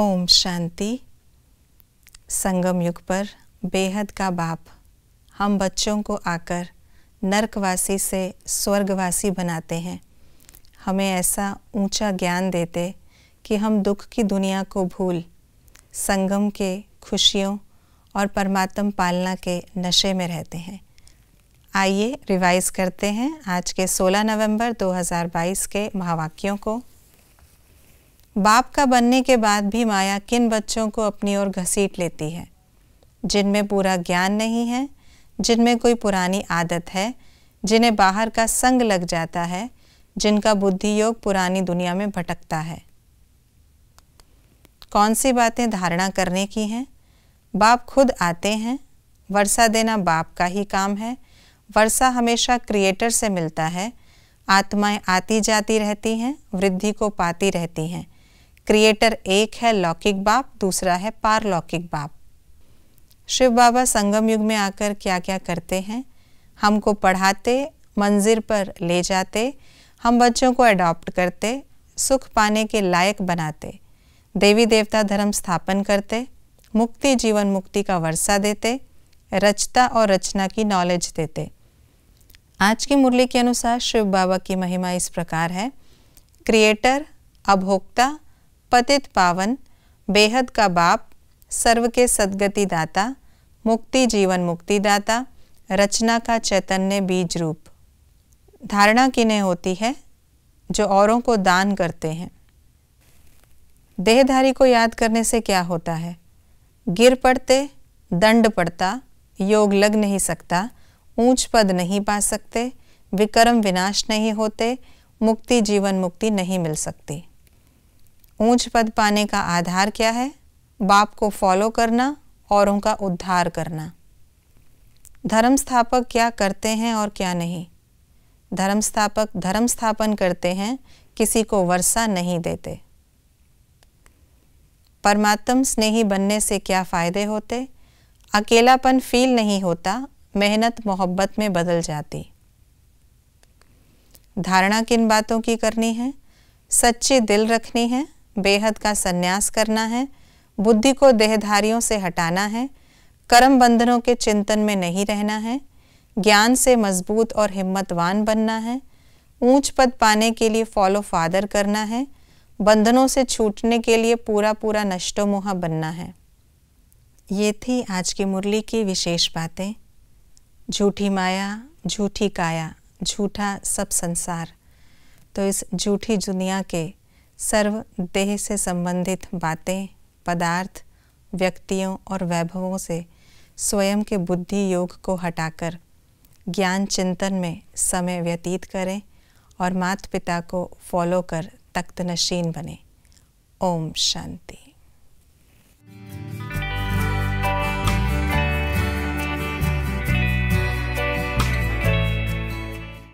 ओम शांति संगम युग पर बेहद का बाप हम बच्चों को आकर नरकवासी से स्वर्गवासी बनाते हैं हमें ऐसा ऊंचा ज्ञान देते कि हम दुख की दुनिया को भूल संगम के खुशियों और परमात्म पालना के नशे में रहते हैं आइए रिवाइज करते हैं आज के 16 नवंबर 2022 के महावाक्यों को बाप का बनने के बाद भी माया किन बच्चों को अपनी ओर घसीट लेती है जिनमें पूरा ज्ञान नहीं है जिनमें कोई पुरानी आदत है जिन्हें बाहर का संग लग जाता है जिनका बुद्धि योग पुरानी दुनिया में भटकता है कौन सी बातें धारणा करने की हैं बाप खुद आते हैं वर्षा देना बाप का ही काम है वर्षा हमेशा क्रिएटर से मिलता है आत्माएं आती जाती रहती हैं वृद्धि को पाती रहती हैं क्रिएटर एक है लौकिक बाप दूसरा है पारलौकिक बाप शिव बाबा संगम युग में आकर क्या क्या करते हैं हमको पढ़ाते मंजिल पर ले जाते हम बच्चों को अडॉप्ट करते सुख पाने के लायक बनाते देवी देवता धर्म स्थापन करते मुक्ति जीवन मुक्ति का वर्षा देते रचता और रचना की नॉलेज देते आज की मुरली के अनुसार शिव बाबा की महिमा इस प्रकार है क्रिएटर अभोक्ता पतित पावन बेहद का बाप सर्व के सदगति दाता मुक्ति जीवन मुक्ति दाता रचना का चैतन्य बीज रूप धारणा किन्हें होती है जो औरों को दान करते हैं देहधारी को याद करने से क्या होता है गिर पड़ते दंड पड़ता योग लग नहीं सकता ऊंच पद नहीं पा सकते विक्रम विनाश नहीं होते मुक्ति जीवन मुक्ति नहीं मिल सकती ऊंच पद पाने का आधार क्या है बाप को फॉलो करना और उनका उद्धार करना धर्म स्थापक क्या करते हैं और क्या नहीं धर्म स्थापक धर्म स्थापन करते हैं किसी को वर्षा नहीं देते परमात्म स्नेही बनने से क्या फ़ायदे होते अकेलापन फील नहीं होता मेहनत मोहब्बत में बदल जाती धारणा किन बातों की करनी है सच्चे दिल रखनी है बेहद का संन्यास करना है बुद्धि को देहधारियों से हटाना है कर्म बंधनों के चिंतन में नहीं रहना है ज्ञान से मजबूत और हिम्मतवान बनना है ऊंच पद पाने के लिए फॉलो फादर करना है बंधनों से छूटने के लिए पूरा पूरा नष्टोमुहा बनना है ये थी आज की मुरली की विशेष बातें झूठी माया झूठी काया झूठा सब संसार तो इस झूठी दुनिया के सर्व देह से संबंधित बातें पदार्थ व्यक्तियों और वैभवों से स्वयं के बुद्धि योग को हटाकर ज्ञान चिंतन में समय व्यतीत करें और माता पिता को फॉलो कर तख्तनशीन बने ओम शांति